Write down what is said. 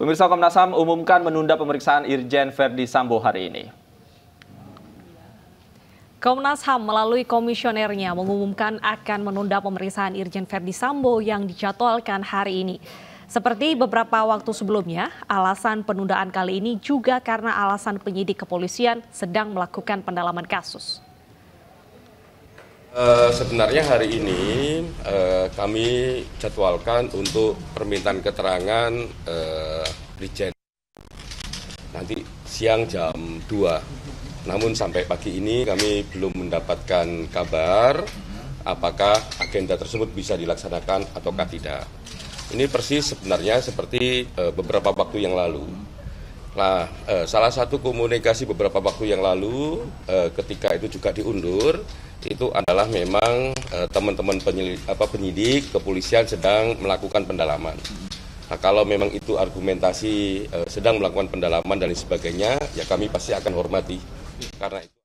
Pemirsa Komnas HAM umumkan menunda pemeriksaan Irjen Verdi Sambo hari ini. Komnas HAM melalui komisionernya mengumumkan akan menunda pemeriksaan Irjen Verdi Sambo yang dijadwalkan hari ini. Seperti beberapa waktu sebelumnya, alasan penundaan kali ini juga karena alasan penyidik kepolisian sedang melakukan pendalaman kasus. Eh, sebenarnya hari ini uh, kami jadwalkan untuk permintaan keterangan uh, nanti siang jam 2. Namun sampai pagi ini kami belum mendapatkan kabar apakah agenda tersebut bisa dilaksanakan ataukah tidak. Ini persis sebenarnya seperti uh, beberapa waktu yang lalu Nah, eh, salah satu komunikasi beberapa waktu yang lalu eh, ketika itu juga diundur itu adalah memang eh, teman-teman eh, apa, penyidik kepolisian sedang melakukan pendalaman. Nah, kalau memang itu argumentasi eh, sedang melakukan pendalaman dan sebagainya, ya kami pasti akan hormati karena itu.